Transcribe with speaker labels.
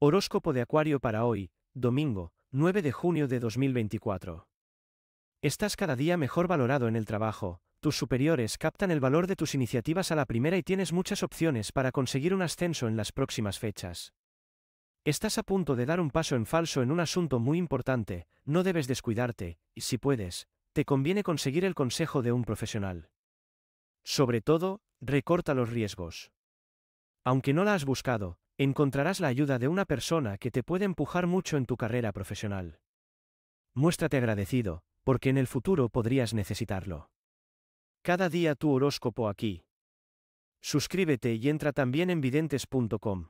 Speaker 1: Horóscopo de Acuario para hoy, domingo, 9 de junio de 2024. Estás cada día mejor valorado en el trabajo, tus superiores captan el valor de tus iniciativas a la primera y tienes muchas opciones para conseguir un ascenso en las próximas fechas. Estás a punto de dar un paso en falso en un asunto muy importante, no debes descuidarte, y si puedes, te conviene conseguir el consejo de un profesional. Sobre todo, recorta los riesgos. Aunque no la has buscado, encontrarás la ayuda de una persona que te puede empujar mucho en tu carrera profesional. Muéstrate agradecido, porque en el futuro podrías necesitarlo. Cada día tu horóscopo aquí. Suscríbete y entra también en videntes.com.